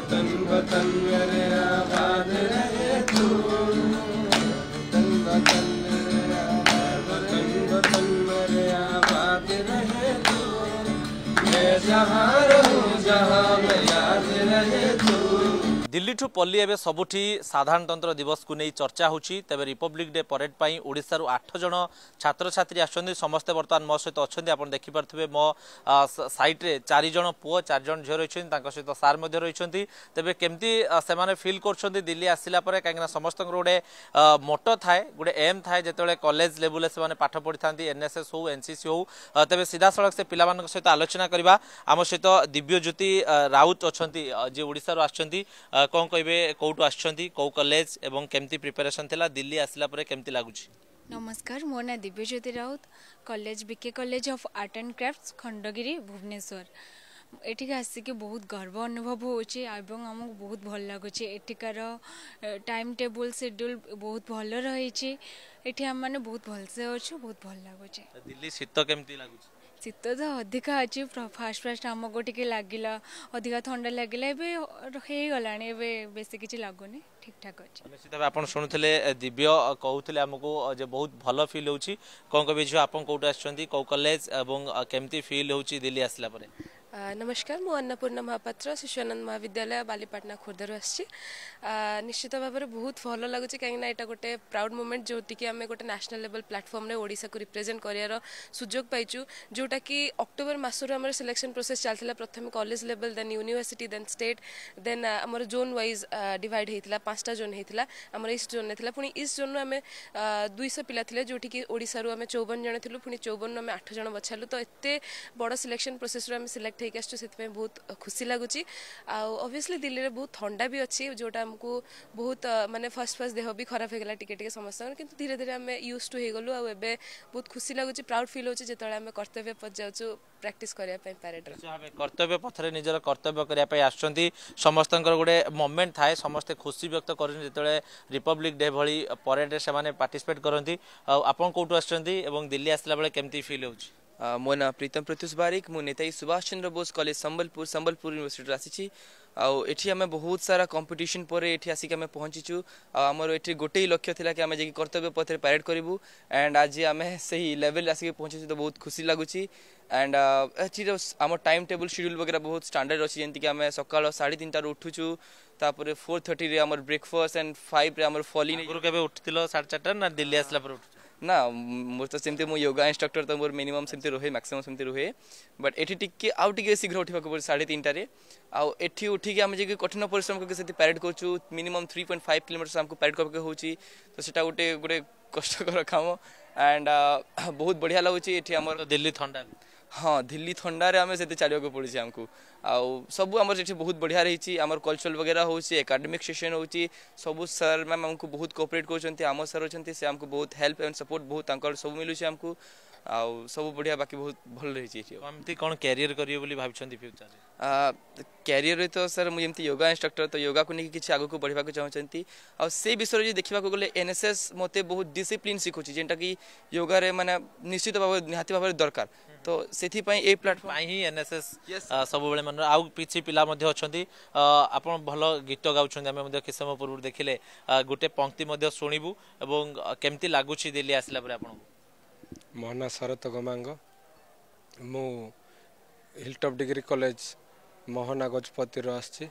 वतन वतन मेरे आबाद रहे तू वतन वतन मेरे आबाद वतन वतन मेरे आबाद रहे तू जहाँ ঠু পল্লি এবে সবুঠি সাধারণতন্ত্র দিবস নিয়ে চর্চা হচ্ছে তবে রিপব্লিক ডে পরেড পাই ওড়শার আঠ জন ছাত্রছাত্রী আসছেন সমস্তে বর্তমান মো সহ অনেক আপনার দেখিপারে মো সাইট্রে চারিজন পুয় চারিজন ঝিও রয়েছেন তাঁর সহ সার রয়েছেন তবে কেমতি সে ফিল করছেন দিল্লী আসিলা পরে কিনা সমস্ত গোটে মোট থাকে গোটে এম থাকে যেতবে কলেজ লেভেলে সে পাঠ পড়ি থাকে এনএসএস হো এনসিসি হো তবে সিধাসলখ সে পিলা সহ আলোচনা করা আমার সহ দিব্যজ্যোতি রাউত অনেক যে ওড়শার আসছেন कौन कहबे कोठू आसछंती को केमती प्रिपरेशन थिला दिल्ली आसला केमती लागुची नमस्कार मो ना Divyajyoti Raut college B K college of art and craft Khandagiri Bhubaneswar एटिक आसिक बहुत गर्व अनुभव ହେଉଛି ଏବଂ ଆମକୁ ବହୁତ ଭଲ ଲାଗୁଛି ଏଠିକାର ଟାଇମ୍ ଟେବୁଲ୍ ସେଡ୍ୟୁଲ୍ ବହୁତ ଭଲ ରହିଛି ଏଠି ଆମମାନେ ବହୁତ ଭଲସେ ଅଛୁ ବହୁତ ଭଲ ଲାଗୁଛି ଦିଲ୍ଲୀ ଶୀତ ତ ଅଧିକା ଅଛି ଫାଷ୍ଟ ଫାଷ୍ଟ ଆମକୁ ଟିକେ ଲାଗିଲା ଅଧିକା ଥଣ୍ଡା ଲାଗିଲା ଏବେ ହେଇଗଲାଣି ଏବେ ବେଶୀ କିଛି ଲାଗୁନି ଠିକ୍ଠାକ୍ ଅଛି ନିଶ୍ଚିତ ଭାବେ ଆପଣ ଶୁଣୁଥିଲେ ଦିବ୍ୟ କହୁଥିଲେ ଆମକୁ ଯେ ବହୁତ ଭଲ ଫିଲ୍ ହେଉଛି କ'ଣ କହିବେ ଝିଅ ଆପଣ କେଉଁଠୁ ଆସିଛନ୍ତି କେଉଁ କଲେଜ ଏବଂ କେମିତି ଫିଲ୍ ହେଉଛି ଦିଲ୍ଲୀ ଆସିଲା ପରେ नमस्कार मु अन्नपूर्णा महापात्र शिशुआनंद महाविद्यालय बालीपाटना खोर्धार आश्चित निश्चित भाव में बहुत भल लगुच कहीं यहाँ गोटे प्राउड मुमेंट जोटी कि आम गोटे न्यासनाल लेवल प्लाटफर्म ओडा को रिप्रेजेंट करार सुजोग पाइचु जोटा कि अक्टोबर मसर आम सिलेक्शन प्रोसेस चलता प्रथम college level then university then state then आम जोन वाइज डिवाइड होता पांचटा जोन होता आम ईस्ट जोन था पुणी ईस्ट जोन आम दुईश पिला थे जोटी कि ओडारू आम चौवन जन थी पुणी चौवन आम आठ जन बछालू तो ये बड़ सिलेक्शन प्रोसेस सिलेक्ट ଠିକ୍ ଆସିଛୁ ସେଥିପାଇଁ ବହୁତ ଖୁସି ଲାଗୁଛି ଆଉ ଅବଭିୟସ୍ଲି ଦିଲ୍ଲୀରେ ବହୁତ ଥଣ୍ଡା ବି ଅଛି ଯେଉଁଟା ଆମକୁ ବହୁତ ମାନେ ଫାର୍ଷ୍ଟ ଫାର୍ଷ୍ଟ ଦେହ ବି ଖରାପ ହେଇଗଲା ଟିକେ ଟିକେ ସମସ୍ତଙ୍କର କିନ୍ତୁ ଧୀରେ ଧୀରେ ଆମେ ୟୁଜ୍ ଟୁ ହେଇଗଲୁ ଆଉ ଏବେ ବହୁତ ଖୁସି ଲାଗୁଛି ପ୍ରାଉଡ଼୍ ଫିଲ୍ ହେଉଛି ଯେତେବେଳେ ଆମେ କର୍ତ୍ତବ୍ୟ ପଥ ଯାଉଛୁ ପ୍ରାକ୍ଟିସ୍ କରିବା ପାଇଁ ପ୍ୟାରେଡ଼୍ର କର୍ତ୍ତବ୍ୟ ପଥରେ ନିଜର କର୍ତ୍ତବ୍ୟ କରିବା ପାଇଁ ଆସୁଛନ୍ତି ସମସ୍ତଙ୍କର ଗୋଟେ ମୋମେଣ୍ଟ ଥାଏ ସମସ୍ତେ ଖୁସି ବ୍ୟକ୍ତ କରୁଛନ୍ତି ଯେତେବେଳେ ରିପବ୍ଲିକ୍ ଡେ ଭଳି ପରେଡ଼ରେ ସେମାନେ ପାର୍ଟିସିପେଟ୍ କରନ୍ତି ଆଉ ଆପଣ କେଉଁଠୁ ଆସୁଛନ୍ତି ଏବଂ ଦିଲ୍ଲୀ ଆସିଲା ବେଳେ କେମିତି ଫିଲ୍ ହେଉଛି मो ना प्रीतम प्रत्युष बारिक मु नेताजी सुभाष चंद्र बोस कलेज संबलपुर संबलपुर यूनिवर्सिटी आसी आउ आम बहुत सारा कंपिटन पर ये आसिक आम पहुँचीचु आमर ये गोटे लक्ष्य था कि आम जा कर्तव्य पथे पारेड करूँ एंड आज आम से ही लेवल आसिक पहुँचीचु तो बहुत खुशी लगुच एंड आम टाइम टेबुल शेड्यूल वगैरह बहुत स्टांडार्ड अच्छी जमीक आम सका साढ़े तीन टार उठुचु तापर four thirty breakfast and five आम फली उठी साढ़े चार्टा दिल्ली आसला ना ମୋର ତ ସେମିତି ମୁଁ ୟୋଗା ଇନଷ୍ଟ୍ରକ୍ଟର ତ ମୋର ମିନିମମ୍ ସେମିତି ରୁହେ ମ୍ୟାକ୍ସିମମ୍ ସେମିତି ରୁହେ ବଟ୍ ଏଠି ଟିକେ ଆଉ ଟିକେ ଶୀଘ୍ର ଉଠିବାକୁ ପଡ଼େ ସାଢ଼େ ତିନିଟାରେ ଆଉ ଏଠି ଉଠିକି ଆମେ ଯାଇକି କଠିନ ପରିଶ୍ରମ କରିକି ସେଠି ପ୍ୟାରେଡ଼ କରୁଛୁ minimum three point five kilometres ଆମକୁ ପ୍ୟାରେଡ଼ କରିବାକୁ ହେଉଛି ତ ସେଟା ଗୋଟେ ଗୋଟେ କଷ୍ଟକର କାମ ଆଣ୍ଡ ବହୁତ ବଢ଼ିଆ ଲାଗୁଛି ଏଠି ଆମର ଦିଲ୍ଲୀ ଥଣ୍ଡା ହଁ ଦିଲ୍ଲୀ ଥଣ୍ଡାରେ ଆମେ ସେତେ ଚାଲିବାକୁ ପଡ଼ୁଛି ଆମକୁ ଆଉ ସବୁ ଆମର ସେଠି ବହୁତ ବଢ଼ିଆ ରହିଛି ଆମର କଲଚରାଲ ବଗେରା ହେଉଛି ଏକାଡେମିକ୍ ସେସନ୍ ହେଉଛି ସବୁ ସାର୍ ମ୍ୟାମ୍ ଆମକୁ ବହୁତ କୋପରେଟ୍ କରୁଛନ୍ତି ଆମ ସାର୍ ଅଛନ୍ତି ସେ ଆମକୁ ବହୁତ ହେଲ୍ପ ଆଣ୍ଡ ସପୋର୍ଟ ବହୁତ ତାଙ୍କର ସବୁ ମିଳୁଛି ଆମକୁ ଆଉ ସବୁ ବଢ଼ିଆ ବାକି ବହୁତ ଭଲ ରହିଛି ଏଠି ଏମିତି କ'ଣ କ୍ୟାରିୟର କରିବେ ବୋଲି ଭାବିଛନ୍ତି ଫ୍ୟୁଚରରେ କ୍ୟାରିୟରରେ ତ ସାର୍ ମୁଁ ଯେମିତି ଯୋଗା ଇନଷ୍ଟ୍ରକ୍ଟର ତ ଯୋଗାକୁ ନେଇକି କିଛି ଆଗକୁ ବଢ଼ିବାକୁ ଚାହୁଁଛନ୍ତି ଆଉ ସେ ବିଷୟରେ ଯଦି ଦେଖିବାକୁ ଗଲେ ଏନ୍ଏସ୍ଏସ୍ ମୋତେ ବହୁତ ଡିସିପ୍ଲିନ୍ ଶିଖୁଛି ଯେଉଁଟାକି ଯୋଗାରେ ମାନେ ନିଶ୍ଚିତ ଭାବରେ ନିହାତି ଭାବରେ ଦରକାର ତ ସେଥିପାଇଁ ଏ ପ୍ଲାଟଫର୍ମ ହିଁ ଏନ୍ଏସ୍ଏସ୍ ସବୁବେଳେ ମାନେ ଆଉ କିଛି ପିଲା ମଧ୍ୟ ଅଛନ୍ତି ଆପଣ ଭଲ ଗୀତ ଗାଉଛନ୍ତି ଆମେ ମଧ୍ୟ କିଛି ସମୟ ପୂର୍ବରୁ ଦେଖିଲେ ଗୋଟେ ପଙ୍କ୍ତି ମଧ୍ୟ ଶୁଣିବୁ ଏବଂ କେମିତି ଲାଗୁଛି ଦିଲ୍ଲୀ ଆସିଲା ପରେ ଆପଣଙ୍କୁ ମୋ ନାଁ ଶରତ ଗମାଙ୍ଗ ମୁଁ ହିଲଟପ୍ ଡିଗ୍ରୀ କଲେଜ ମୋହନା ଗଜପତିରୁ ଆସିଛି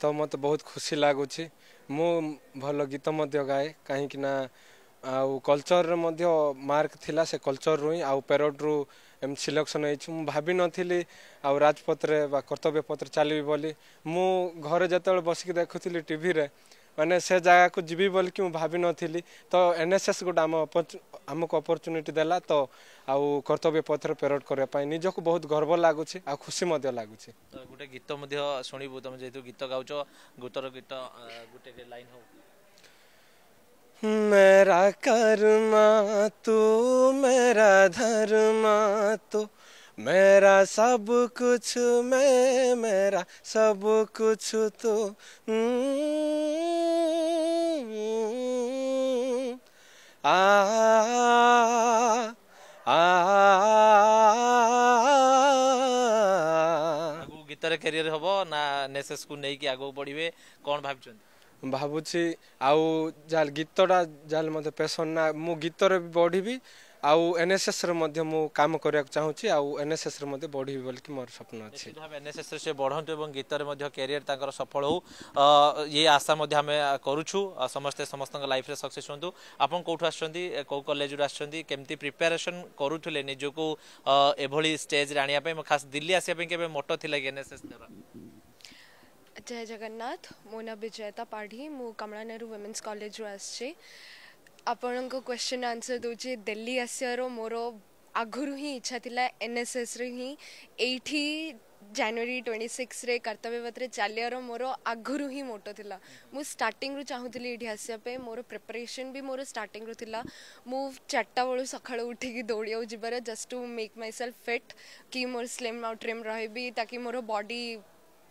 ତ ମୋତେ ବହୁତ ଖୁସି ଲାଗୁଛି ମୁଁ ଭଲ ଗୀତ ମଧ୍ୟ ଗାଏ କାହିଁକି ନା ଆଉ କଲଚରରେ ମଧ୍ୟ ମାର୍କ ଥିଲା ସେ କଲଚରରୁ ହିଁ ଆଉ ପେରଡ଼ରୁ ଏମିତି ସିଲେକ୍ସନ୍ ହେଇଛି ମୁଁ ଭାବିନଥିଲି ଆଉ ରାଜପଥରେ ବା କର୍ତ୍ତବ୍ୟ ପତ୍ର ଚାଲିବି ବୋଲି ମୁଁ ଘରେ ଯେତେବେଳେ ବସିକି ଦେଖୁଥିଲି ଟିଭିରେ ମାନେ ସେ ଜାଗାକୁ ଯିବି ବୋଲିକି ମୁଁ ଭାବିନଥିଲି ତ ଏନ୍ ଏସ୍ ଏସ୍ ଗୋଟେ ଆମ ଆମକୁ ଅପର୍ଚ୍ୟୁନିଟି ଦେଲା ତ ଆଉ କର୍ତ୍ତବ୍ୟ ପଥରେ ପେରେଡ୍ କରିବା ପାଇଁ ନିଜକୁ ବହୁତ ଗର୍ବ ଲାଗୁଛି ଆଉ ଖୁସି ମଧ୍ୟ ଲାଗୁଛି ଗୋଟେ ଗୀତ ମଧ୍ୟ ଶୁଣିବୁ ତମେ ଯେହେତୁ ଗୀତ ଗାଉଛ ଗୀତର ଗୀତ ଗୋଟେ ଲାଇନ୍ ହଉ मेरा कर्मा तू मेरा धर्मा तू मेरा सब कुछ मैं मेरा सब कुछ ଗୀତରେ କ୍ୟାରିୟର ହେବ ନା ନେସେସ୍କୁ ନେଇକି ଆଗକୁ ବଢ଼ିବେ କଣ ଭାବିଛନ୍ତି ଭାବୁଛି ଆଉ ଯାହା ଗୀତଟା ଯାହା ମୋତେ ପେସନ୍ ନା ମୁଁ ଗୀତରେ ବି ବଢିବି ଆଉ ଏନ୍ଏସ୍ଏସ୍ରେ ମଧ୍ୟ ମୁଁ କାମ କରିବାକୁ ଚାହୁଁଛି ଆଉ ଏନ୍ଏସ୍ଏସ୍ରେ ମଧ୍ୟ ବଢ଼ିବି ବୋଲିକି ମୋର ସ୍ୱପ୍ନ ଅଛି ଏନ୍ଏସ୍ଏସ୍ରେ ସେ ବଢ଼ନ୍ତୁ ଏବଂ ଗୀତରେ ମଧ୍ୟ କ୍ୟାରିୟର୍ ତାଙ୍କର ସଫଳ ହେଉ ଇଏ ଆଶା ମଧ୍ୟ ଆମେ କରୁଛୁ ସମସ୍ତେ ସମସ୍ତଙ୍କ ଲାଇଫ୍ରେ ସକ୍ସେସ୍ ହୁଅନ୍ତୁ ଆପଣ କେଉଁଠୁ ଆସୁଛନ୍ତି କେଉଁ କଲେଜରୁ ଆସିଛନ୍ତି କେମିତି ପ୍ରିପାରେସନ୍ କରୁଥିଲେ ନିଜକୁ ଏଭଳି ଷ୍ଟେଜ୍ରେ ଆଣିବା ପାଇଁ ଖାସ୍ ଦିଲ୍ଲୀ ଆସିବା ପାଇଁ କେବେ ମୋଟ ଥିଲା କି ଏନ୍ଏସ୍ଏସ୍ ଦ୍ୱାରା ଜୟ ଜଗନ୍ନାଥ ମୋ ନାଁ ବିଜୟତା ପାଢ଼ୀ ମୁଁ କମଳା ନେହେରୁ ୱିମେନ୍ସ କଲେଜରୁ ଆସିଛି ଆପଣଙ୍କ କ୍ୱେଶ୍ଚନ୍ ଆନ୍ସର୍ ଦେଉଛି ଦିଲ୍ଲୀ ଆସିବାର ମୋର ଆଗରୁ ହିଁ ଇଚ୍ଛା ଥିଲା ଏନ୍ଏସ୍ଏସ୍ରେ ହିଁ ଏଇଠି ଜାନୁଆରୀ ଟ୍ୱେଣ୍ଟି ସିକ୍ସରେ କର୍ତ୍ତବ୍ୟପଥରେ ଚାଲିବାର ମୋର ଆଗରୁ ହିଁ ମୋଟୋ ଥିଲା ମୁଁ ଷ୍ଟାର୍ଟିଂରୁ ଚାହୁଁଥିଲି ଏଇଠି ଆସିବା ପାଇଁ ମୋର ପ୍ରିପାରେସନ୍ ବି ମୋର ଷ୍ଟାର୍ଟିଂରୁ ଥିଲା ମୁଁ ଚାରିଟା ବେଳୁ ସକାଳୁ ଉଠିକି ଦୌଡ଼ିବାକୁ ଯିବାର just to make myself fit କି ମୋର ସ୍ଲିମ୍ ଆଉ ଟ୍ରିମ୍ ରହିବି ତାକି ମୋର ବଡ଼ି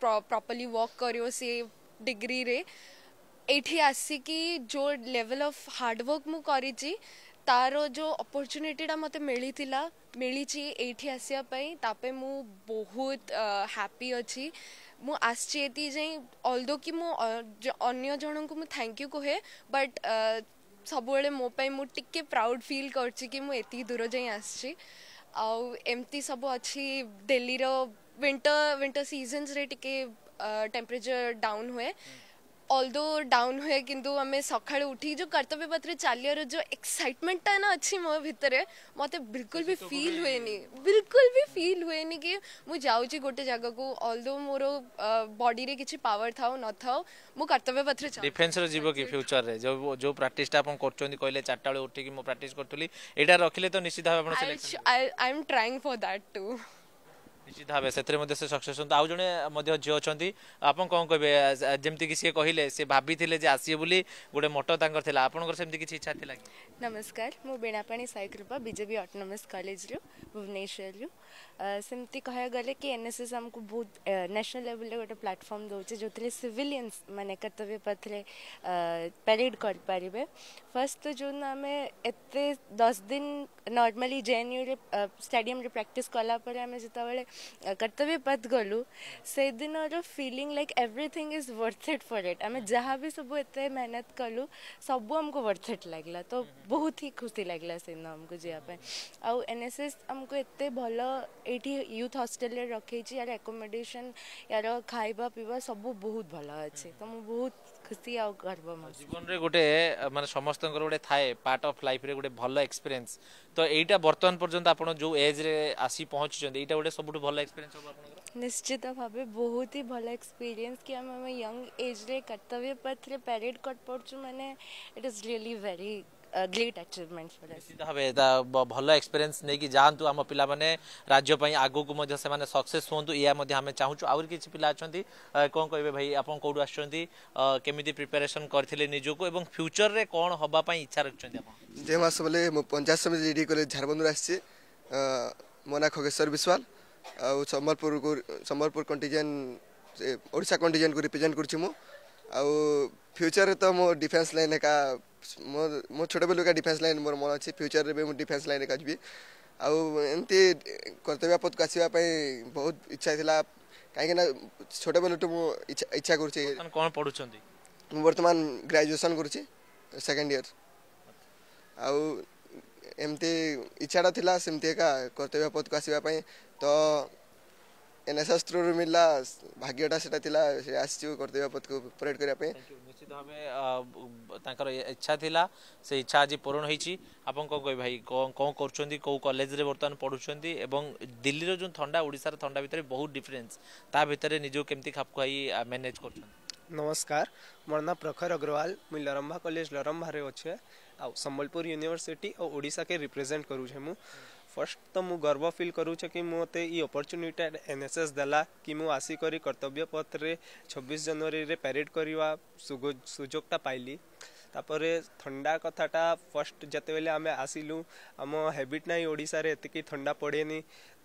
ପ୍ରପର୍ଲି ୱାକ୍ କରିବ ସେ ଡିଗ୍ରୀରେ ଏଇଠି ଆସିକି ଯେଉଁ ଲେଭେଲ୍ ଅଫ୍ ହାର୍ଡ଼ୱାର୍କ ମୁଁ କରିଛି ତାର ଯେଉଁ ଅପରଚ୍ୟୁନିଟିଟା ମୋତେ ମିଳିଥିଲା ମିଳିଛି ଏଇଠି ଆସିବା ପାଇଁ ତା ପାଇଁ ମୁଁ ବହୁତ ହ୍ୟାପି ଅଛି ମୁଁ ଆସିଛି ଏତିକି ଯାଇ ଅଲଦୋ କି ମୁଁ ଅନ୍ୟ ଜଣଙ୍କୁ ମୁଁ ଥ୍ୟାଙ୍କ ୟୁ କୁହେ ବଟ୍ ସବୁବେଳେ ମୋ ପାଇଁ ମୁଁ ଟିକେ ପ୍ରାଉଡ଼ ଫିଲ୍ କରୁଛି କି ମୁଁ ଏତିକି ଦୂର ଯାଇ ଆସିଛି ଆଉ ଏମିତି ସବୁ ଅଛି ଦିଲ୍ଲୀର ୱିଣ୍ଟର ୱିଣ୍ଟର ସିଜନ୍ସରେ ଟିକେ ଟେମ୍ପରେଚର ଡାଉନ୍ ହୁଏ ଅଲଦୋ ଡାଉନ୍ ହୁଏ କିନ୍ତୁ ଆମେ ସକାଳୁ ଉଠିକି ଯେଉଁ କର୍ତ୍ତବ୍ୟ ପଥରେ ଚାଲିବାର ଯେଉଁ ଏକ୍ସାଇଟମେଣ୍ଟଟା ନା ଅଛି ମୋ ଭିତରେ ମୋତେ ବିଲକୁଲ ବି ଫିଲ୍ ହୁଏନି ବିଲକୁଲ ବି ଫିଲ୍ ହୁଏନି କି ମୁଁ ଯାଉଛି ଗୋଟେ ଜାଗାକୁ ଅଲଦୋ ମୋର ବଡିରେ କିଛି ପାୱାର ଥାଉ ନଥାଉ ମୁଁ କର୍ତ୍ତବ୍ୟ ପଥରେ ଡିଫେନ୍ସରେ ଯିବ କି ଫ୍ୟୁଚରରେ ଯେଉଁ ଯେଉଁ ପ୍ରାକ୍ଟିସଟା ଆପଣ କରୁଛନ୍ତି କହିଲେ ଚାରିଟା ବେଳେ ଉଠିକି ମୁଁ ପ୍ରାକ୍ଟିସ୍ କରୁଥିଲି ଏଇଟା ରଖିଲେ ତ ନିଶ୍ଚିତ ଭାବେ ଆପଣ I I am trying for that too ନିଶ୍ଚିତ ଭାବେ ସେଥିରେ ମଧ୍ୟ ସେ ସକ୍ସେସ୍ ହୁଅନ୍ତୁ ଆଉ ଜଣେ ମଧ୍ୟ ଝିଅ ଅଛନ୍ତି ଆପଣ କ'ଣ କହିବେ ଯେମିତିକି ସିଏ କହିଲେ ସେ ଭାବିଥିଲେ ଯେ ଆସିବେ ବୋଲି ଗୋଟେ ମଟ ତାଙ୍କର ଥିଲା ଆପଣଙ୍କର ସେମିତି କିଛି ଇଚ୍ଛା ଥିଲା ନମସ୍କାର ମୁଁ ବେଣାପାଣି ସାଇକୃପା ବିଜେପି ଅଟୋନମସ୍ କଲେଜରୁ ଭୁବନେଶ୍ୱରରୁ ସେମିତି କହିବାକୁ ଗଲେ କି ଏନ୍ଏସ୍ଏସ୍ ଆମକୁ ବହୁତ ନ୍ୟାସନାଲ୍ ଲେଭେଲ୍ରେ ଗୋଟେ ପ୍ଲାଟଫର୍ମ ଦେଉଛି ଯେଉଁଥିରେ ସିଭିଲିଆନ୍ସ ମାନେ କର୍ତ୍ତବ୍ୟ ପଥରେ ପ୍ୟାରେଡ୍ କରିପାରିବେ ଫାର୍ଷ୍ଟ ତ ଯେଉଁଦିନ ଆମେ ଏତେ ଦଶ ଦିନ ನಾರ್ಮಲಿ ಜೆ ಎನ್ ಯುರೆ ಸ್ಟೇಡಿಯಮ್ರೆ ಪ್ರಾಕ್ಟಿಸ್ ಕಲಾಪರೆ ಆಮೇಲೆ ଯେତେବେଳେ କର୍ତ୍ତବ୍ୟ ପଥ ଗଲୁ ସେଦିନର feeling like everything is worth it for it ଆମେ ଯାହା ବି ସବୁ ଏତେ ମେହନତ କଲୁ ସବୁ ଆମକୁ ୱର୍ଥ ଇଟ୍ ଲାଗିଲା ତ ବହୁତ ହିଁ ଖୁସି ଲାଗିଲା ସେଦିନ ଆମକୁ ଯିବା ପାଇଁ ଆଉ ଏନ୍ ଏସ୍ ଏସ୍ ଆମକୁ ଏତେ ଭଲ ଏଇଠି ୟୁଥ୍ ହଷ୍ଟେଲରେ ରଖେଇଛି ୟାର ଆକୋମୋଡେସନ୍ ୟାର ଖାଇବା ପିଇବା ସବୁ ବହୁତ ଭଲ ଅଛି ତ ମୁଁ ବହୁତ ଖୁସି ଆଉ ଗର୍ବ ଜୀବନରେ ଗୋଟେ ମାନେ ସମସ୍ତଙ୍କର ଗୋଟେ ଥାଏ ପାର୍ଟ ଅଫ୍ ଲାଇଫ୍ରେ ଗୋଟେ ଭଲ ଏକ୍ସପିରିଏନ୍ସ ତ ଏଇଟା ବର୍ତ୍ତମାନ ପର୍ଯ୍ୟନ୍ତ ଆପଣ ଯେଉଁ ଏଜ୍ରେ ଆସି ପହଞ୍ଚିଛନ୍ତି ଏଇଟା ଗୋଟେ ସବୁଠୁ ଭଲ ଏକ୍ସପିରିଏନ୍ସ ହେବ ଆପଣଙ୍କର ନିଶ୍ଚିତ ଭାବେ ବହୁତ ହି ଭଲ ଏକ୍ସପିରିଏନ୍ସ କି ଆମେ ଆମ ୟଙ୍ଗ ଏଜ୍ରେ କର୍ତ୍ତବ୍ୟ ପଥରେ ପ୍ୟାରେଡ୍ କରିପାରୁଛୁ ମାନେ it is really very great achievement निश्चित भावे भल एक्सपीरियंस नहीं जातु आम पाने राज्य आगू से सक्सेस हूँ या आम चाहूँ आहुरी किसी पिला अच्छा कौन कह भाई आप कौटू आमि प्रिपेरेसन करते निजक और फ्यूचर में कौन हाँपाई इच्छा रखिंट जे मस बोले पंचायत समिति डिग्री कॉलेज झारबंदर आसी ମୋ ନାଁ ଖଗେଶ୍ୱର ବିଶ୍ୱାଳ ଆଉ ସମ୍ବଲପୁରକୁ ସମ୍ବଲପୁର କଣ୍ଟିଜେଣ୍ଟ ଓଡ଼ିଶା କଣ୍ଟିଜେଣ୍ଟକୁ ରିପ୍ରେଜେଣ୍ଟ ଆଉ ଫ୍ୟୁଚର୍ରେ ତ ମୋ ଡିଫେନ୍ସ ଲାଇନ୍ ଏକା ମୋ ମୋ ଛୋଟବେଳୁ ଏକା ଡିଫେନ୍ସ ଲାଇନ୍ ମୋର ମନ ଅଛି ଫ୍ୟୁଚର୍ରେ ବି ମୁଁ ଡିଫେନ୍ସ ଲାଇନ୍ ଏକା ଯିବି ଆଉ ଏମିତି କର୍ତ୍ତବ୍ୟ ପଥକୁ ଆସିବା ପାଇଁ ବହୁତ ଇଚ୍ଛା ଥିଲା କାହିଁକିନା ଛୋଟବେଳୁଠୁ ମୁଁ ଇଚ୍ଛା ଇଚ୍ଛା କରୁଛି କ'ଣ ପଢ଼ୁଛନ୍ତି ମୁଁ ବର୍ତ୍ତମାନ ଗ୍ରାଜୁଏସନ୍ କରୁଛି ସେକେଣ୍ଡ ଇୟର୍ ଆଉ ଏମିତି ଇଚ୍ଛାଟା ଥିଲା ସେମିତି ଏକା କର୍ତ୍ତବ୍ୟ ପଥକୁ ଆସିବା ପାଇଁ ତ एन एस एस मिलला भाग्यटा से आर्तव्य पथ को परेड करने इच्छा थिला से इच्छा आज पूरण होती आप भाई कौन कौन कलेज बर्तमान पढ़ुं दिल्ली जो थंडा ओडार थंडा भितर बहुत डिफरेन्स निजो केमती खाप खुआई मैनेज कर नमस्कार मोर नाम प्रखर अग्रवाल मुझ लरम्भा कलेज लरम्भारे अच्छे आ संबलपुर यूनिवर्सीटी और ओडा के रिप्रेजेंट करुचे ફર્સ્ટ તો હું ગર્વ ફીલ કરું છું કે ମୋତେ એ ଅପରଚ୍ୟୁନିଟି ଏନ୍ଏସ୍ଏସ୍ ଦେଲା କି ମୁଁ ଆସିକରି କର୍ତ୍ତବ୍ୟ ପଥରେ ଛବିଶ ଜାନୁଆରୀରେ ପ୍ୟାରେଡ଼୍ କରିବା ସୁଯୋଗଟା ପାଇଲି ତାପରେ ଥଣ୍ଡା କଥାଟା ଫର୍ଷ୍ଟ ଯେତେବେଳେ ଆମେ ଆସିଲୁ ଆମ ହ୍ୟାବିଟ୍ ନାହିଁ ଓଡ଼ିଶାରେ ଏତିକି ଥଣ୍ଡା ପଡ଼େନି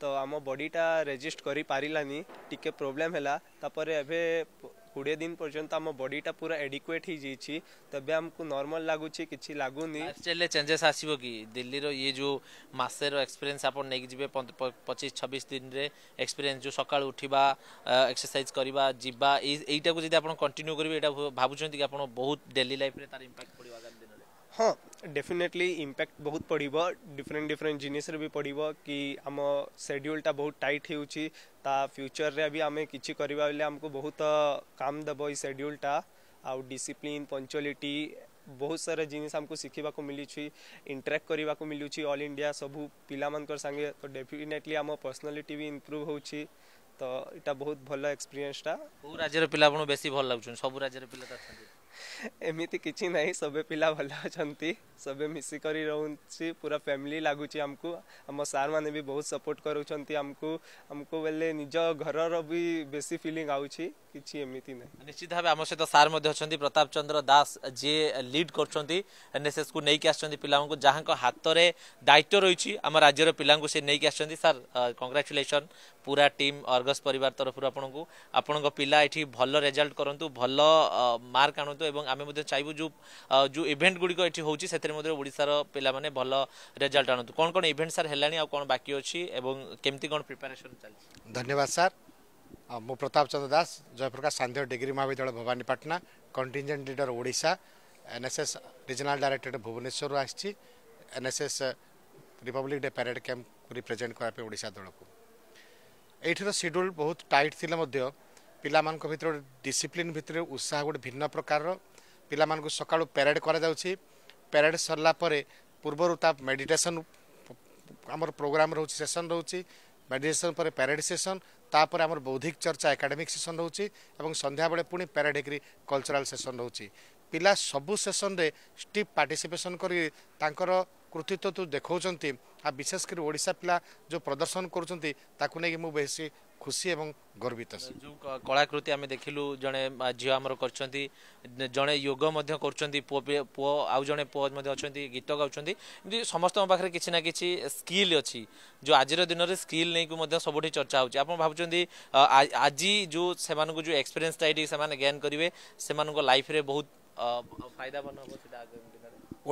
ତ ଆମ ବଡ଼ିଟା ରେଜିଷ୍ଟ କରିପାରିଲାନି ଟିକେ ପ୍ରୋବ୍ଲେମ୍ ହେଲା ତାପରେ ଏବେ কুড়ি দিন পর্যন্ত আম বডিটা পুরা এডিকুয়েট হয়ে হয়েযাইছি তবে আমি নর্মাল লাগুছি কিছু লাগুনি চাইলে চেঞ্জেস আসব কি দিল্লির ইয়ে যে মাসের এক্সপিরিয়েন্স আপনার নেই যাবে পঁচিশ ছবিশ দিনে এক্সপিরিয়েন্স যে সকাল উঠিবা এক্সরসাইজ করা যা এইটা যদি আপনার কন্টিনিউ করবে এটা ভাবুছেন কি আপনার বহুত ডেলি লাইফে তার ইম্প্যাক্ট পড়বে ହଁ ଡେଫିନେଟଲି ଇମ୍ପାକ୍ଟ ବହୁତ ପଡ଼ିବ ଡିଫରେଣ୍ଟ ଡିଫରେଣ୍ଟ ଜିନିଷରେ ବି ପଡ଼ିବ କି ଆମ ସେଡ୍ୟୁଲ୍ଟା ବହୁତ ଟାଇଟ୍ ହେଉଛି ତା ଫ୍ୟୁଚର୍ରେ ବି ଆମେ କିଛି କରିବା ବେଲେ ଆମକୁ ବହୁତ କାମ ଦେବ ଏଇ ସେଡ୍ୟୁଲ୍ଟା ଆଉ ଡିସିପ୍ଲିନ୍ ପଞ୍ଚୁଆଲିଟି ବହୁତ ସାରା ଜିନିଷ ଆମକୁ ଶିଖିବାକୁ ମିଳୁଛି ଇଣ୍ଟରାକ୍ଟ କରିବାକୁ ମିଳୁଛି ଅଲ୍ ଇଣ୍ଡିଆ ସବୁ ପିଲାମାନଙ୍କର ସାଙ୍ଗେ ତ ଡେଫିନେଟଲି ଆମ ପର୍ସନାଲିଟି ବି ଇମ୍ପ୍ରୁଭ୍ ହେଉଛି ତ ଏଇଟା ବହୁତ ଭଲ ଏକ୍ସପିରିଏନ୍ସଟା କେଉଁ ରାଜ୍ୟର ପିଲା ଆପଣଙ୍କୁ ବେଶୀ ଭଲ ଲାଗୁଛନ୍ତି ସବୁ ରାଜ୍ୟର ପିଲା ତ ଅଛନ୍ତି एमती किसी ना सब पिला भल अच्छा सब मिसिक रोचे पूरा फैमिली लगुच आमको आम सार मैंने भी बहुत सपोर्ट करमको आमको बोले निज घर भी बेस फिलिंग आमती ना निश्चित भाव आम सहित सार्थी प्रताप चंद्र दास जी लिड कर पाक जहाँ हाथ में दायित्व रही आम राज्य पिला नहीं सर कंग्राचुलेसन पूरा टीम अर्गस पर तरफ आपण को आपण पिला भल रेजल्ट करूँ भल मार्क आणतु और ଆମେ ମଧ୍ୟ ଚାହିଁବୁ ଯେଉଁ ଯେଉଁ ଇଭେଣ୍ଟ ଗୁଡ଼ିକ ଏଠି ହେଉଛି ସେଥିରେ ମଧ୍ୟ ଓଡ଼ିଶାର ପିଲାମାନେ ଭଲ ରେଜଲ୍ଟ ଆଣନ୍ତୁ କ'ଣ କ'ଣ ଇଭେଣ୍ଟ ସାର୍ ହେଲାଣି ଆଉ କ'ଣ ବାକି ଅଛି ଏବଂ କେମିତି କ'ଣ ପ୍ରିପାରେସନ୍ ଚାଲିଛି ଧନ୍ୟବାଦ ସାର୍ ମୁଁ ପ୍ରତାପ ଚନ୍ଦ୍ର ଦାସ ଜୟପ୍ରକାଶ ସାନ୍ଧ୍ୟ ଡିଗ୍ରୀ ମହାବିଦ୍ୟାଳୟ Bhawanipatna contingent leader Odisha NSS regional directorate ଭୁବନେଶ୍ୱରରୁ ଆସିଛି ଏନ୍ଏସ୍ଏସ୍ ରିପବ୍ଲିକ୍ ଡେ ପ୍ୟାରେଡ୍ କ୍ୟାମ୍ପକୁ ରିପ୍ରେଜେଣ୍ଟ କରିବା ପାଇଁ ଓଡ଼ିଶା ଦଳକୁ ଏଇଠିର ସିଡ୍ୟୁଲ୍ ବହୁତ ଟାଇଟ୍ ଥିଲେ ମଧ୍ୟ ପିଲାମାନଙ୍କ ଭିତରେ ଡିସିପ୍ଲିନ୍ ଭିତରେ ଉତ୍ସାହ ଗୋଟେ ଭିନ୍ନ ପ୍ରକାରର ପିଲାମାନଙ୍କୁ ସକାଳୁ ପ୍ୟାରେଡ଼ କରାଯାଉଛି ପ୍ୟାରେଡ଼ ସରିଲା ପରେ ପୂର୍ବରୁ ତା ମେଡ଼ିଟେସନ୍ ଆମର ପ୍ରୋଗ୍ରାମ୍ ରହୁଛି ସେସନ୍ ରହୁଛି ମେଡ଼ିଟେସନ୍ ପରେ ପ୍ୟାରେଡ଼ ସେସନ୍ ତାପରେ ଆମର ବୌଦ୍ଧିକ ଚର୍ଚ୍ଚା ଏକାଡେମିକ୍ ସେସନ୍ ରହୁଛି ଏବଂ ସନ୍ଧ୍ୟାବେଳେ ପୁଣି ପ୍ୟାରେଡ଼ ହେଇକରି କଲଚରାଲ୍ ସେସନ୍ ରହୁଛି ପିଲା ସବୁ ସେସନ୍ରେ ଷ୍ଟିପ୍ ପାର୍ଟିସିପେସନ୍ କରି ତାଙ୍କର କୃତିତ୍ୱ ଦେଖାଉଛନ୍ତି ଆଉ ବିଶେଷ କରି ଓଡ଼ିଶା ପିଲା ଯେଉଁ ପ୍ରଦର୍ଶନ କରୁଛନ୍ତି ତାକୁ ନେଇକି ମୁଁ ବେଶୀ ଖୁସି ଏବଂ ଗର୍ବିତ ଯେଉଁ କଳାକୃତି ଆମେ ଦେଖିଲୁ ଜଣେ ଝିଅ ଆମର କରିଛନ୍ତି ଜଣେ ଯୋଗ ମଧ୍ୟ କରୁଛନ୍ତି ପୁଅ ପୁଅ ଆଉ ଜଣେ ପୁଅ ମଧ୍ୟ ଅଛନ୍ତି ଗୀତ ଗାଉଛନ୍ତି ଏମିତି ସମସ୍ତଙ୍କ ପାଖରେ କିଛି ନା କିଛି ସ୍କିଲ୍ ଅଛି ଯେଉଁ ଆଜିର ଦିନରେ ସ୍କିଲ୍ ନେଇକି ମଧ୍ୟ ସବୁଠି ଚର୍ଚ୍ଚା ହେଉଛି ଆପଣ ଭାବୁଛନ୍ତି ଆଜି ଯେଉଁ ସେମାନଙ୍କୁ ଯେଉଁ ଏକ୍ସପିରିଏନ୍ସଟା ଏଠି ସେମାନେ ଗେନ୍ କରିବେ ସେମାନଙ୍କ ଲାଇଫ୍ରେ ବହୁତ ଫାଇଦାବାନ ହେବ ସେଇଟା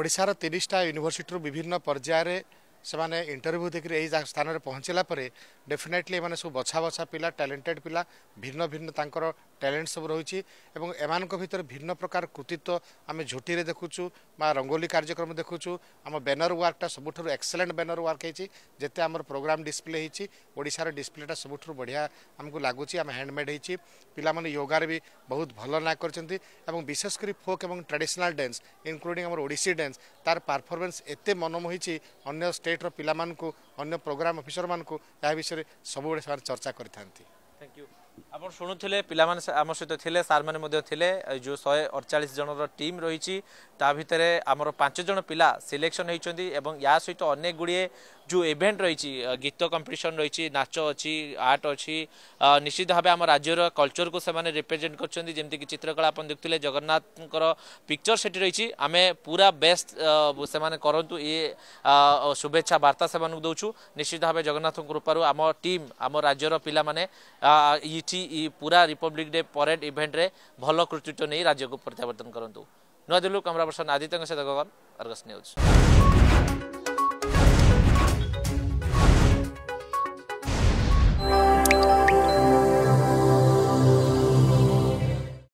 ଓଡ଼ିଶାର ତିରିଶଟା ୟୁନିଭର୍ସିଟିରୁ ବିଭିନ୍ନ ପର୍ଯ୍ୟାୟରେ ସେମାନେ ଇଣ୍ଟରଭ୍ୟୁ ଦେଇକରି ଏଇ ସ୍ଥାନରେ ପହଞ୍ଚିଲା ପରେ ଡେଫିନେଟଲି ଏମାନେ ସବୁ ବଛା ବଛା ପିଲା ଟ୍ୟାଲେଣ୍ଟେଡ୍ ପିଲା ଭିନ୍ନ ଭିନ୍ନ ତାଙ୍କର ଟ୍ୟାଲେଣ୍ଟ ସବୁ ରହିଛି ଏବଂ ଏମାନଙ୍କ ଭିତରେ ଭିନ୍ନ ପ୍ରକାର କୃତିତ୍ୱ ଆମେ ଝୋଟିରେ ଦେଖୁଛୁ ବା ରଙ୍ଗୋଲି କାର୍ଯ୍ୟକ୍ରମ ଦେଖୁଛୁ ଆମ ବ୍ୟାନର ୱାର୍କଟା ସବୁଠାରୁ ଏକ୍ସଲେଣ୍ଟ ବ୍ୟାନର ୱାର୍କ ହେଇଛି ଯେତେ ଆମର ପ୍ରୋଗ୍ରାମ୍ ଡିସପ୍ଲେ ହେଇଛି ଓଡ଼ିଶାର ଡିସପ୍ଲେଟା ସବୁଠାରୁ ବଢ଼ିଆ ଆମକୁ ଲାଗୁଛି ଆମେ ହ୍ୟାଣ୍ଡମେଡ୍ ହେଇଛି ପିଲାମାନେ ୟୋଗାରେ ବି ବହୁତ ଭଲ ନାଁ କରିଛନ୍ତି ଏବଂ ବିଶେଷ କରି ଫୋକ୍ ଏବଂ ଟ୍ରାଡ଼ିସନାଲ୍ ଡ୍ୟାନ୍ସ ଇନକ୍ଲୁଡ଼ିଂ ଆମର ଓଡ଼ିଶୀ ଡ୍ୟାନ୍ସ ତାର ପରଫର୍ମାନ୍ସ ଏତେ ମନମୋହିଛି ଅନ୍ୟ ଷ୍ଟେଟ୍ प्रोग्राम पिलाफिसर चर्चा गरि ଆପଣ ଶୁଣୁଥିଲେ ପିଲାମାନେ ଆମ ସହିତ ଥିଲେ ସାର୍ମାନେ ମଧ୍ୟ ଥିଲେ ଯେଉଁ ଶହେ ଅଡ଼ଚାଳିଶ ଜଣର ଟିମ୍ ରହିଛି ତା ଭିତରେ ଆମର ପାଞ୍ଚ ଜଣ ପିଲା ସିଲେକ୍ସନ୍ ହୋଇଛନ୍ତି ଏବଂ ୟା ସହିତ ଅନେକ ଗୁଡ଼ିଏ ଯେଉଁ ଇଭେଣ୍ଟ ରହିଛି ଗୀତ କମ୍ପିଟିସନ୍ ରହିଛି ନାଚ ଅଛି ଆର୍ଟ ଅଛି ନିଶ୍ଚିତ ଭାବେ ଆମ ରାଜ୍ୟର କଲଚରକୁ ସେମାନେ ରିପ୍ରେଜେଣ୍ଟ କରିଛନ୍ତି ଯେମିତିକି ଚିତ୍ରକଳା ଆପଣ ଦେଖୁଥିଲେ ଜଗନ୍ନାଥଙ୍କର ପିକ୍ଚର ସେଠି ରହିଛି ଆମେ ପୁରା ବେଷ୍ଟ ସେମାନେ କରନ୍ତୁ ଏ ଶୁଭେଚ୍ଛା ବାର୍ତ୍ତା ସେମାନଙ୍କୁ ଦେଉଛୁ ନିଶ୍ଚିତ ଭାବେ ଜଗନ୍ନାଥଙ୍କ କୃପାରୁ ଆମ ଟିମ୍ ଆମ ରାଜ୍ୟର ପିଲାମାନେ ଇ ଇ ପୁରା ରିପବ୍ଲିକ୍ ଡେ ପରେଡ୍ ଇଭେଣ୍ଟରେ ଭଲ କୃତିତ୍ୱ ନେଇ ରାଜ୍ୟକୁ ପ୍ରତ୍ୟାବର୍ତ୍ତନ କରନ୍ତୁ ନୂଆଦିଲ୍ଲୀରୁ କ୍ୟାମେରା ପର୍ସନ୍ ଆଦିତ୍ୟଙ୍କ ସହିତ ଗଗନ ଅର୍ଗସ୍ ନ୍ୟୁଜ୍